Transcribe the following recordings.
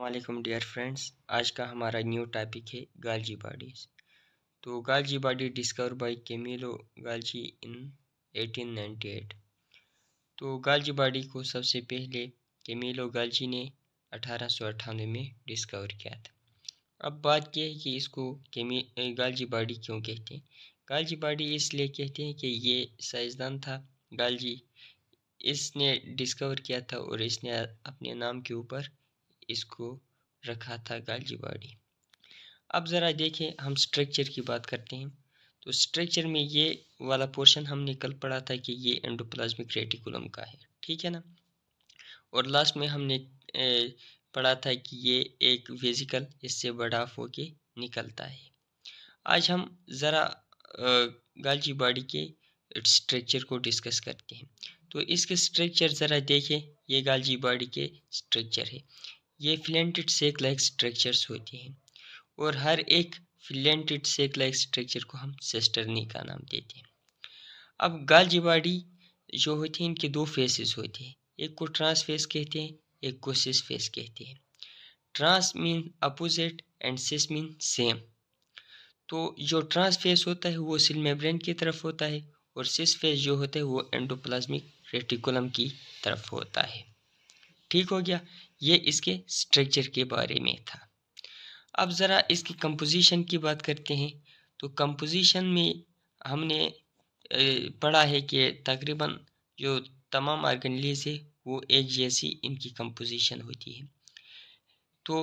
वालेकुम dear friends आज का हमारा न्यू टॉपिक है गालजी बॉडीज तो Golgi body discover by Camillo Golgi in 1898 तो गालजी बॉडी को सबसे पहले केमिलो गालजी ने अठारह में डिस्कवर किया था अब बात यह है कि इसको केमी गालजी बॉडी क्यों कहते हैं गालजी बॉडी इसलिए कहते हैं कि ये साइंसदान था गालजी इसने डिस्कवर किया था और इसने अपने नाम के ऊपर इसको रखा था गालजीबाड़ी अब ज़रा देखें हम स्ट्रक्चर की बात करते हैं तो स्ट्रक्चर में ये वाला पोर्शन हमने कल पढ़ा था कि ये एंडोप्लाज्मिक रेटिकुलम का है ठीक है ना और लास्ट में हमने पढ़ा था कि ये एक वेजिकल इससे बड़ा के निकलता है आज हम ज़रा गालजी बॉडी के स्ट्रक्चर को डिस्कस करते हैं तो इसके स्ट्रक्चर ज़रा देखें ये गालजी बॉडी के स्ट्रक्चर है ये फिलेंटेड सेक लाइक स्ट्रक्चर्स होती हैं और हर एक फिलेंटेड सेक लाइक स्ट्रक्चर को हम सेस्टरनी का नाम देते हैं अब गालजी जो होती है इनके दो फेसेस होते हैं एक को ट्रांस फेस कहते हैं एक को सिस फेस कहते हैं trans mean opposite and cis mean same तो जो ट्रांस फेस होता है वो सिल मेम्ब्रेन की तरफ होता है और सिस फेस जो होता है वो एंडोप्लाज्मिक रेटिकुलम की तरफ होता है ठीक हो गया ये इसके स्ट्रक्चर के बारे में था अब ज़रा इसकी कंपोजिशन की बात करते हैं तो कंपोजिशन में हमने पढ़ा है कि तकरीबन जो तमाम ऑर्गेनलीस है वो एक जैसी इनकी कंपोजिशन होती है तो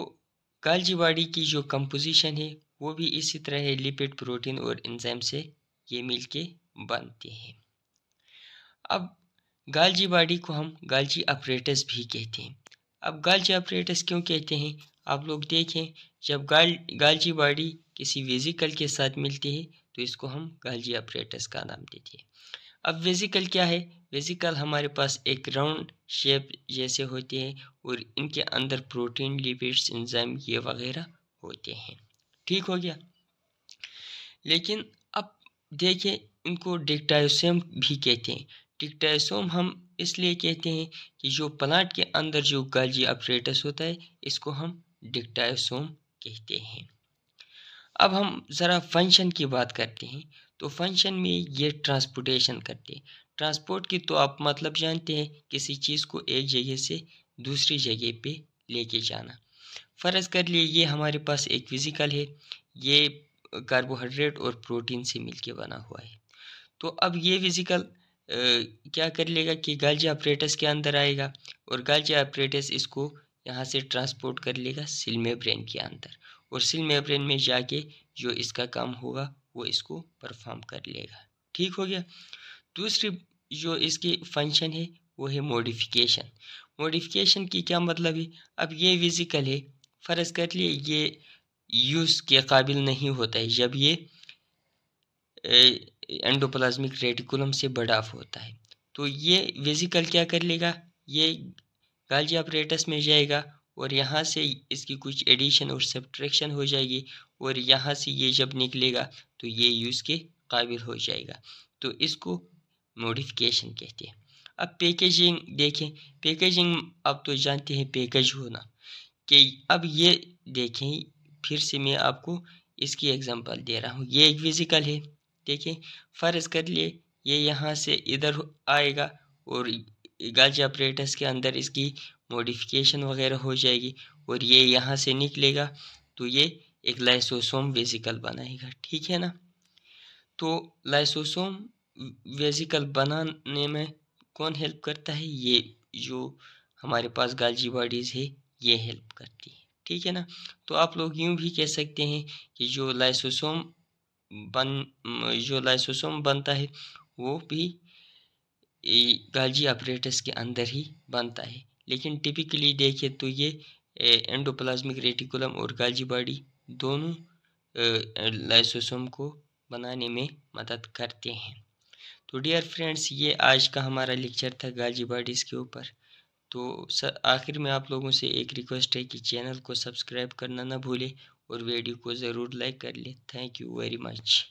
कालजी बाड़ी की जो कंपोजिशन है वो भी इसी तरह है लिपिड प्रोटीन और इंजाम से ये मिल के बनते हैं अब गालजी बाड़ी को हम गालजी अपरेटस भी कहते हैं अब गालची ऑपरेटर्स क्यों कहते हैं आप लोग देखें जब गाल गाल्जी बॉडी किसी वेजिकल के साथ मिलती है तो इसको हम गाल्जी ऑपरेटर्स का नाम देते हैं अब वेजिकल क्या है वेजिकल हमारे पास एक राउंड शेप जैसे होते हैं और इनके अंदर प्रोटीन लिपिड्स एंजाइम ये वगैरह होते हैं ठीक हो गया लेकिन अब देखें इनको डिक्टायोसेम भी कहते हैं टिकटाइसोम हम इसलिए कहते हैं कि जो प्लांट के अंदर जो गाजी अपरेटस होता है इसको हम डिकटासोम कहते हैं अब हम ज़रा फंक्शन की बात करते हैं तो फंक्शन में ये ट्रांसपोर्टेशन करते हैं ट्रांसपोर्ट की तो आप मतलब जानते हैं किसी चीज़ को एक जगह से दूसरी जगह पे लेके जाना फ़र्ज़ कर लिए ये हमारे पास एक फिज़िकल है ये कार्बोहाइड्रेट और प्रोटीन से मिलके बना हुआ है तो अब ये फिज़िकल क्या कर लेगा कि गालजी ऑपरेटस के अंदर आएगा और गालजी ऑपरेटस इसको यहाँ से ट्रांसपोर्ट कर लेगा सिल ब्रेन के अंदर और सिल ब्रेन में जाके जो इसका काम होगा वो इसको परफॉर्म कर लेगा ठीक हो गया दूसरी जो इसकी फंक्शन है वो है मॉडिफिकेशन मॉडिफिकेशन की क्या मतलब है अब ये विजिकल है फ़र्ज़ कर लिए ये यूज़ के काबिल नहीं होता है जब ये ए, एंडोप्लाज्मिक रेटिकुलम से बड़ा होता है तो ये वेजिकल क्या कर लेगा ये गाल्जी ऑपरेटस में जाएगा और यहाँ से इसकी कुछ एडिशन और सब्ट्रैक्शन हो जाएगी और यहाँ से ये जब निकलेगा तो ये यूज़ के काबिल हो जाएगा तो इसको मॉडिफिकेशन कहते हैं अब पैकेजिंग देखें पैकेजिंग आप तो जानते हैं पैकेज होना कि अब ये देखें फिर से मैं आपको इसकी एग्ज़ाम्पल दे रहा हूँ ये एक विजिकल है देखिए फ़र्ज़ कर लिए ये यहाँ से इधर आएगा और गज ऑपरेटर्स के अंदर इसकी मॉडिफिकेशन वगैरह हो जाएगी और ये यहाँ से निकलेगा तो ये एक लाइसोसोम वेजिकल बनाएगा ठीक है ना तो लाइसोसोम वेजिकल बनाने में कौन हेल्प करता है ये जो हमारे पास गालजी बॉडीज़ है ये हेल्प करती है ठीक है ना तो आप लोग यूँ भी कह सकते हैं कि जो लाइसोसोम बन जो लाइसोसोम बनता है वो भी गालजी ऑपरेटस के अंदर ही बनता है लेकिन टिपिकली देखें तो ये एंडोप्लाज्मिक रेटिकुलम और गालजी बॉडी दोनों लाइसोसोम को बनाने में मदद करते हैं तो डियर फ्रेंड्स ये आज का हमारा लेक्चर था गालजी बॉडीज़ के ऊपर तो आखिर में आप लोगों से एक रिक्वेस्ट है कि चैनल को सब्सक्राइब करना ना भूलें और वीडियो को ज़रूर लाइक कर लें थैंक यू वेरी मच